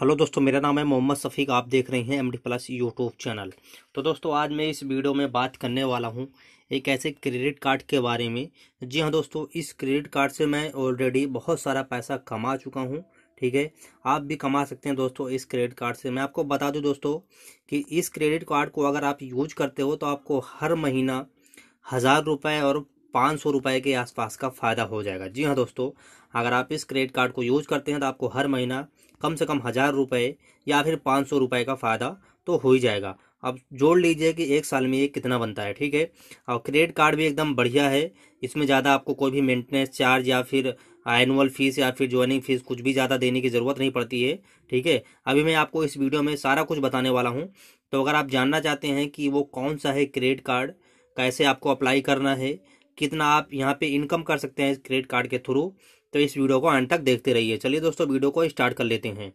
hello दोस्तों मेरा नाम है मोहम्मद सफ़ीक आप देख रहे हैं M D plus YouTube channel तो दोस्तों आज मैं इस वीडियो में बात करने वाला हूं एक ऐसे क्रेडिट कार्ड के बारे में जी हां दोस्तों इस क्रेडिट कार्ड से मैं ऑलरेडी बहुत सारा पैसा कमा चुका हूं ठीक है आप भी कमा सकते हैं दोस्तों इस क्रेडिट कार्ड से मैं आपको बता दूँ दोस्तों कि इस क्रेडिट कार्ड को अगर आप यूज करते हो तो आपको हर महीना हज़ार रुपये और पाँच सौ रुपये के आसपास का फ़ायदा हो जाएगा जी हाँ दोस्तों अगर आप इस क्रेडिट कार्ड को यूज़ करते हैं तो आपको हर महीना कम से कम हज़ार रुपये या फिर पाँच सौ रुपये का फ़ायदा तो हो ही जाएगा अब जोड़ लीजिए कि एक साल में ये कितना बनता है ठीक है और क्रेडिट कार्ड भी एकदम बढ़िया है इसमें ज़्यादा आपको कोई भी मेंटेनेंस चार्ज या फिर एनुअल फ़ीस या फिर ज्वाइनिंग फ़ीस कुछ भी ज़्यादा देने की ज़रूरत नहीं पड़ती है ठीक है अभी मैं आपको इस वीडियो में सारा कुछ बताने वाला हूँ तो अगर आप जानना चाहते हैं कि वो कौन सा है क्रेडिट कार्ड कैसे आपको अप्लाई करना है कितना आप यहाँ पे इनकम कर सकते हैं क्रेडिट कार्ड के थ्रू तो इस वीडियो को एंड तक देखते रहिए चलिए दोस्तों वीडियो को स्टार्ट कर लेते हैं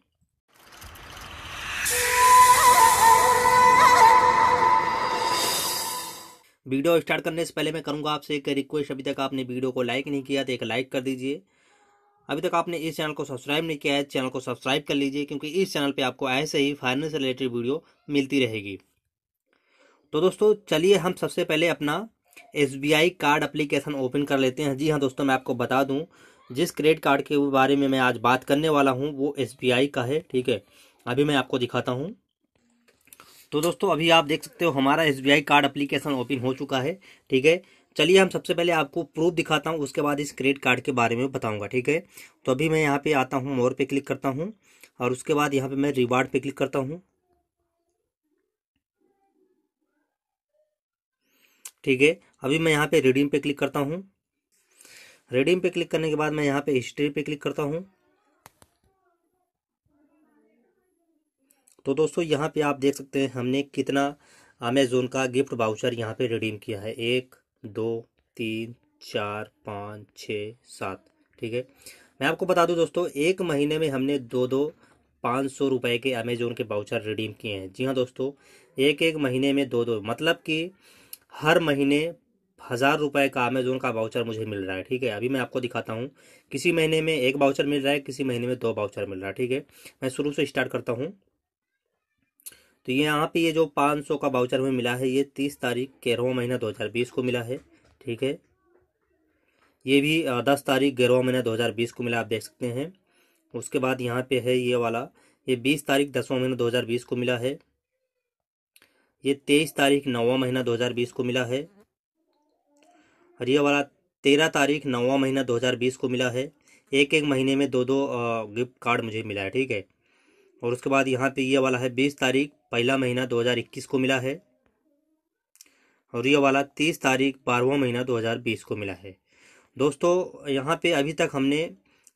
वीडियो स्टार्ट करने से पहले मैं करूंगा आपसे एक रिक्वेस्ट अभी तक आपने वीडियो को लाइक नहीं किया तो एक लाइक कर दीजिए अभी तक आपने इस चैनल को सब्सक्राइब नहीं किया है चैनल को सब्सक्राइब कर लीजिए क्योंकि इस चैनल पे आपको ऐसे ही फाइनेंस रिलेटेड वीडियो मिलती रहेगी तो दोस्तों चलिए हम सबसे पहले अपना एस कार्ड अप्लीकेशन ओपन कर लेते हैं जी हाँ दोस्तों मैं आपको बता दूँ जिस क्रेडिट कार्ड के बारे में मैं आज बात करने वाला हूँ वो एस का है ठीक है अभी मैं आपको दिखाता हूँ तो दोस्तों अभी आप देख सकते हो हमारा एस कार्ड अप्लीकेशन ओपन हो चुका है ठीक है चलिए हम सबसे पहले आपको प्रूफ दिखाता हूँ उसके बाद इस क्रेडिट कार्ड के बारे में बताऊँगा ठीक है तो अभी मैं यहाँ पे आता हूँ मोर पे क्लिक करता हूँ और उसके बाद यहाँ पे मैं रिवार्ड पे क्लिक करता हूँ ठीक है अभी मैं यहाँ पे रिडीम पे क्लिक करता हूँ रिडीम पे क्लिक करने के बाद मैं यहाँ पे हिस्ट्री पे क्लिक करता हूँ तो दोस्तों यहाँ पे आप देख सकते हैं हमने कितना अमेजोन का गिफ्ट बाउचर यहाँ पे रिडीम किया है एक दो तीन चार पाँच छ सात ठीक है मैं आपको बता दूँ दोस्तों एक महीने में हमने दो दो पाँच सौ रुपये के अमेजोन के बाउचर रिडीम किए हैं जी हाँ दोस्तों एक एक महीने में दो दो मतलब कि हर महीने हज़ार रुपये का अमेजोन का वाउचर मुझे मिल रहा है ठीक है अभी मैं आपको दिखाता हूँ किसी महीने में एक वाउचर मिल रहा है किसी महीने में दो वाउचर मिल रहा है ठीक है मैं शुरू से स्टार्ट करता हूँ तो ये यहाँ पे ये जो पाँच सौ का वाउचर हमें मिला है ये तीस तारीख ग्यारहवा महीना दो हज़ार बीस को मिला है ठीक है ये भी दस तारीख ग्यारहवा महीना दो हज़ार बीस को मिला आप देख सकते हैं उसके बाद यहाँ पे है ये वाला ये बीस तारीख दसवा महीना दो हज़ार बीस को मिला है ये तेईस तारीख नौवा महीना दो हज़ार बीस को मिला है और ये वाला तेरह तारीख नौवा महीना 2020 को मिला है एक एक महीने में दो दो गिफ्ट कार्ड मुझे मिला है ठीक है और उसके बाद यहाँ पे ये वाला है बीस तारीख पहला महीना 2021 को मिला है और ये वाला तीस तारीख बारहवा महीना 2020 को मिला है दोस्तों यहाँ पे अभी तक हमने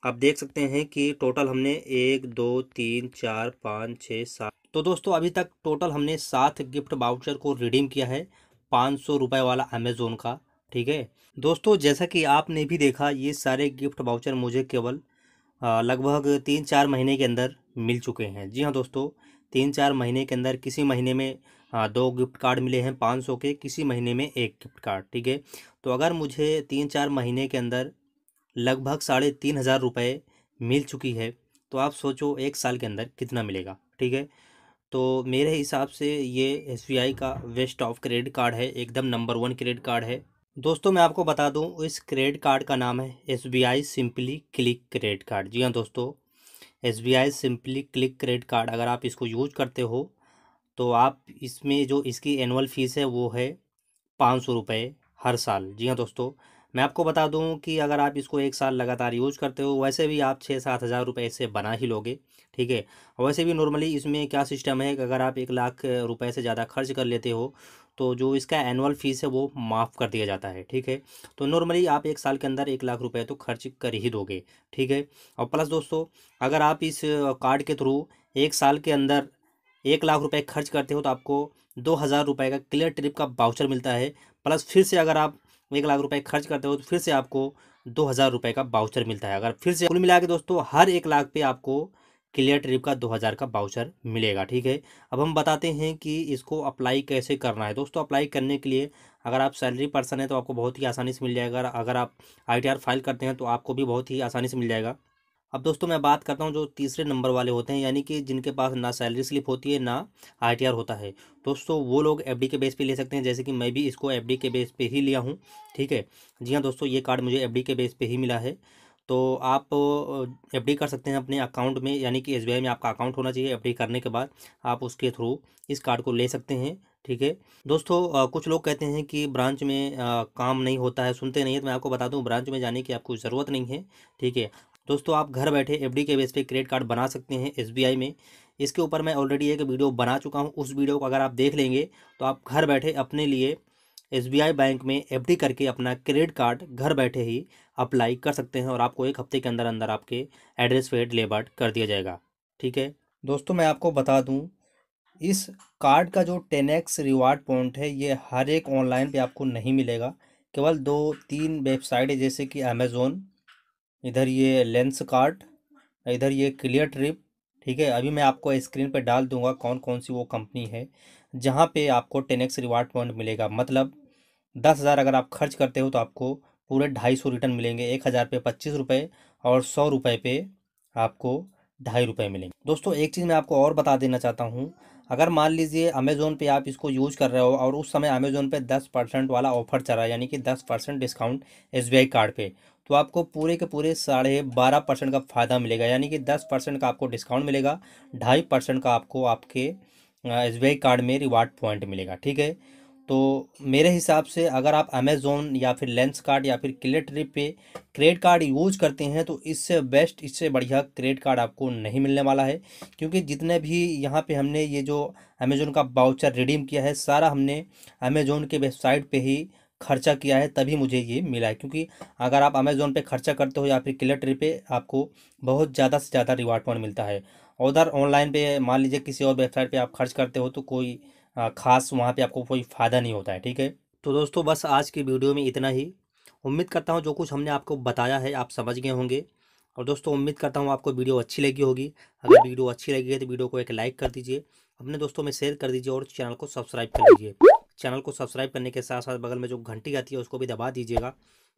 आप देख सकते हैं कि टोटल हमने एक दो तीन चार पाँच छः सात तो दोस्तों अभी तक टोटल हमने सात गिफ्ट बाउचर को रिडीम किया है पाँच सौ रुपये वाला अमेज़ोन का ठीक है दोस्तों जैसा कि आपने भी देखा ये सारे गिफ्ट वाउचर मुझे केवल लगभग तीन चार महीने के अंदर मिल चुके हैं जी हाँ दोस्तों तीन चार महीने के अंदर किसी महीने में दो गिफ्ट कार्ड मिले हैं पाँच सौ के किसी महीने में एक गिफ्ट कार्ड ठीक है तो अगर मुझे तीन चार महीने के अंदर लगभग साढ़े तीन हज़ार रुपये मिल चुकी है तो आप सोचो एक साल के अंदर कितना मिलेगा ठीक है तो मेरे हिसाब से ये एस का वेस्ट ऑफ क्रेडिट कार्ड है एकदम नंबर वन क्रेडिट कार्ड है दोस्तों मैं आपको बता दूं इस क्रेडिट कार्ड का नाम है S B I simply click credit card जी हाँ दोस्तों S B I simply click credit card अगर आप इसको यूज करते हो तो आप इसमें जो इसकी एनुअल फ़ीस है वो है पाँच सौ रुपये हर साल जी हाँ दोस्तों मैं आपको बता दूं कि अगर आप इसको एक साल लगातार यूज करते हो वैसे भी आप छः सात हज़ार रुपये इससे बना ही लोगे ठीक है वैसे भी नॉर्मली इसमें क्या सिस्टम है कि अगर आप एक लाख रुपए से ज़्यादा खर्च कर लेते हो तो जो इसका एनुअल फ़ीस है वो माफ़ कर दिया जाता है ठीक है तो नॉर्मली आप एक साल के अंदर एक लाख रुपये तो खर्च कर ही दोगे ठीक है और प्लस दोस्तों अगर आप इस कार्ड के थ्रू एक साल के अंदर एक लाख रुपये खर्च करते हो तो आपको दो हज़ार रुपये का क्लियर ट्रिप का बाउचर मिलता है प्लस फिर से अगर आप एक लाख रुपए खर्च करते हो तो फिर से आपको दो हज़ार रुपये का बाउचर मिलता है अगर फिर से कुल मिला के दोस्तों हर एक लाख पे आपको क्लियर ट्रिप का दो हज़ार का बाउचर मिलेगा ठीक है अब हम बताते हैं कि इसको अप्लाई कैसे करना है दोस्तों अप्लाई करने के लिए अगर आप सैलरी पर्सन है तो आपको बहुत ही आसानी से मिल जाएगा अगर आप आई फाइल करते हैं तो आपको भी बहुत ही आसानी से मिल जाएगा अब दोस्तों मैं बात करता हूँ जो तीसरे नंबर वाले होते हैं यानी कि जिनके पास ना सैलरी स्लिप होती है ना आईटीआर होता है दोस्तों वो लोग एफडी के बेस पे ले सकते हैं जैसे कि मैं भी इसको एफडी के बेस पे ही लिया हूँ ठीक है जी हाँ दोस्तों ये कार्ड मुझे एफडी के बेस पे ही मिला है तो आप एफ कर सकते हैं अपने अकाउंट में यानी कि एस में आपका अकाउंट होना चाहिए एफ करने के बाद आप उसके थ्रू इस कार्ड को ले सकते हैं ठीक है दोस्तों कुछ लोग कहते हैं कि ब्रांच में आ, काम नहीं होता है सुनते नहीं है तो मैं आपको बता दूं ब्रांच में जाने की आपको ज़रूरत नहीं है ठीक है दोस्तों आप घर बैठे एफ के बेस पे क्रेडिट कार्ड बना सकते हैं एस में इसके ऊपर मैं ऑलरेडी एक वीडियो बना चुका हूँ उस वीडियो को अगर आप देख लेंगे तो आप घर बैठे अपने लिए एस बैंक में एफ करके अपना क्रेडिट कार्ड घर बैठे ही अप्लाई कर सकते हैं और आपको एक हफ्ते के अंदर अंदर आपके एड्रेस पे लेबर्ट कर दिया जाएगा ठीक है दोस्तों मैं आपको बता दूँ इस कार्ड का जो टेन एक्स रिवार्ड पॉइंट है ये हर एक ऑनलाइन पे आपको नहीं मिलेगा केवल दो तीन वेबसाइट है जैसे कि अमेज़ोन इधर ये लेंस कार्ड इधर ये क्लियर ट्रिप ठीक है अभी मैं आपको स्क्रीन पर डाल दूंगा कौन कौन सी वो कंपनी है जहाँ पे आपको टेन एक्स रिवार्ड पॉइंट मिलेगा मतलब दस हज़ार अगर आप खर्च करते हो तो आपको पूरे ढाई सौ रिटर्न मिलेंगे एक हज़ार पे पच्चीस रुपये और सौ रुपये पे आपको ढाई रुपये मिलेंगे दोस्तों एक चीज़ मैं आपको और बता देना चाहता हूँ अगर मान लीजिए अमेज़ोन पे आप इसको यूज़ कर रहे हो और उस समय अमेज़ोन पे दस परसेंट वाला ऑफर चल रहा है यानी कि दस परसेंट डिस्काउंट एस कार्ड पे तो आपको पूरे के पूरे साढ़े बारह परसेंट का फ़ायदा मिलेगा यानी कि दस परसेंट का आपको डिस्काउंट मिलेगा ढाई परसेंट का आपको आपके एस कार्ड में रिवार्ड पॉइंट मिलेगा ठीक है तो मेरे हिसाब से अगर आप अमेज़ोन या फिर लेंस कार्ड या फिर क्ले ट्रिप पे क्रेडिट कार्ड यूज करते हैं तो इससे बेस्ट इससे बढ़िया क्रेडिट कार्ड आपको नहीं मिलने वाला है क्योंकि जितने भी यहाँ पर हमने ये जो अमेज़ोन का बाउचर रिडीम किया है सारा हमने अमेज़ोन के वेबसाइट पर ही खर्चा किया है तभी मुझे ये मिला है क्योंकि अगर आप अमेज़ोन पे खर्चा करते हो या फिर क्लियर ट्री पे आपको बहुत ज़्यादा से ज़्यादा रिवार्ड पॉइंट मिलता है उधर ऑनलाइन पे मान लीजिए किसी और वेबसाइट पे आप खर्च करते हो तो कोई ख़ास वहाँ पे आपको कोई फ़ायदा नहीं होता है ठीक है तो दोस्तों बस आज की वीडियो में इतना ही उम्मीद करता हूँ जो कुछ हमने आपको बताया है आप समझ गए होंगे और दोस्तों उम्मीद करता हूँ आपको वीडियो अच्छी लगी होगी अगर वीडियो अच्छी लगी है तो वीडियो को एक लाइक कर दीजिए अपने दोस्तों में शेयर कर दीजिए और चैनल को सब्सक्राइब कर दीजिए चैनल को सब्सक्राइब करने के साथ साथ बगल में जो घंटी आती है उसको भी दबा दीजिएगा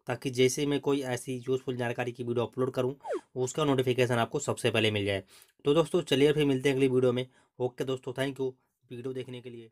ताकि जैसे मैं कोई ऐसी यूज़फुल जानकारी की वीडियो अपलोड करूँ उसका नोटिफिकेशन आपको सबसे पहले मिल जाए तो दोस्तों चलिए फिर मिलते हैं अगली वीडियो में ओके दोस्तों थैंक यू वीडियो देखने के लिए